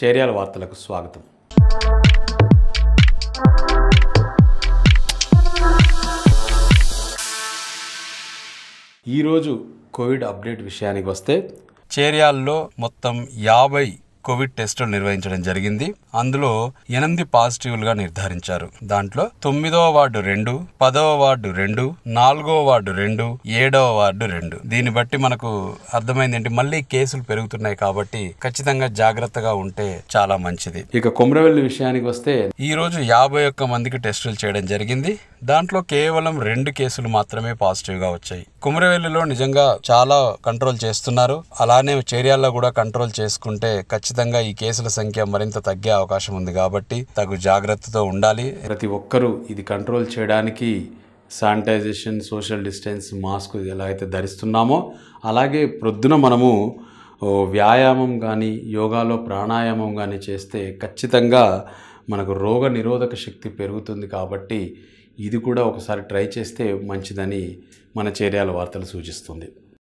చేర్యాల వార్తలకు స్వాగతం ఈరోజు కోవిడ్ అప్డేట్ విషయానికి వస్తే చేర్యాల్లో మొత్తం యాభై కోవిడ్ టెస్టులు నిర్వహించడం జరిగింది అందులో ఎనిమిది పాజిటివ్లుగా నిర్ధారించారు దాంట్లో తొమ్మిదవ వార్డు రెండు పదవ వార్డు రెండు నాలుగో వార్డు రెండు ఏడవ వార్డు రెండు దీన్ని బట్టి మనకు అర్థమైంది ఏంటి మళ్ళీ కేసులు పెరుగుతున్నాయి కాబట్టి ఖచ్చితంగా జాగ్రత్తగా ఉంటే చాలా మంచిది ఇక కొమరవెల్లి విషయానికి వస్తే ఈ రోజు యాభై ఒక్క మందికి టెస్టులు చేయడం జరిగింది దాంట్లో కేవలం రెండు కేసులు మాత్రమే పాజిటివ్ గా వచ్చాయి కుమరవెల్లిలో నిజంగా చాలా కంట్రోల్ చేస్తున్నారు అలానే చర్యాల్లో కూడా కంట్రోల్ చేసుకుంటే ఖచ్చితంగా ఖచ్చితంగా ఈ కేసుల సంఖ్య మరింత తగ్గే అవకాశం ఉంది కాబట్టి తగు జాగ్రత్తతో ఉండాలి ప్రతి ఒక్కరూ ఇది కంట్రోల్ చేయడానికి శానిటైజేషన్ సోషల్ డిస్టెన్స్ మాస్క్ ఎలా అయితే ధరిస్తున్నామో అలాగే ప్రొద్దున మనము వ్యాయామం కానీ యోగాలో ప్రాణాయామం కానీ చేస్తే ఖచ్చితంగా మనకు రోగ నిరోధక శక్తి పెరుగుతుంది కాబట్టి ఇది కూడా ఒకసారి ట్రై చేస్తే మంచిదని మన చేర్యాల వార్తలు సూచిస్తుంది